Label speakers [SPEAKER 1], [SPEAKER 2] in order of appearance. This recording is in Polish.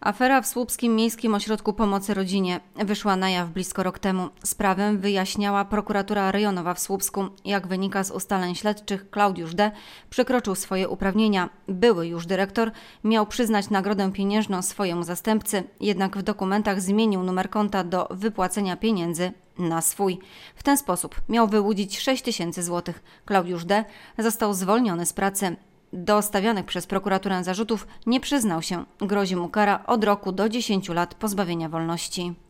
[SPEAKER 1] Afera w Słupskim Miejskim Ośrodku Pomocy Rodzinie wyszła na jaw blisko rok temu. Sprawę wyjaśniała prokuratura rejonowa w Słupsku. Jak wynika z ustaleń śledczych, Klaudiusz D. przekroczył swoje uprawnienia. Były już dyrektor miał przyznać nagrodę pieniężną swojemu zastępcy, jednak w dokumentach zmienił numer konta do wypłacenia pieniędzy na swój. W ten sposób miał wyłudzić 6 tysięcy złotych. Klaudiusz D. został zwolniony z pracy. Do stawianych przez prokuraturę zarzutów nie przyznał się. Grozi mu kara od roku do 10 lat pozbawienia wolności.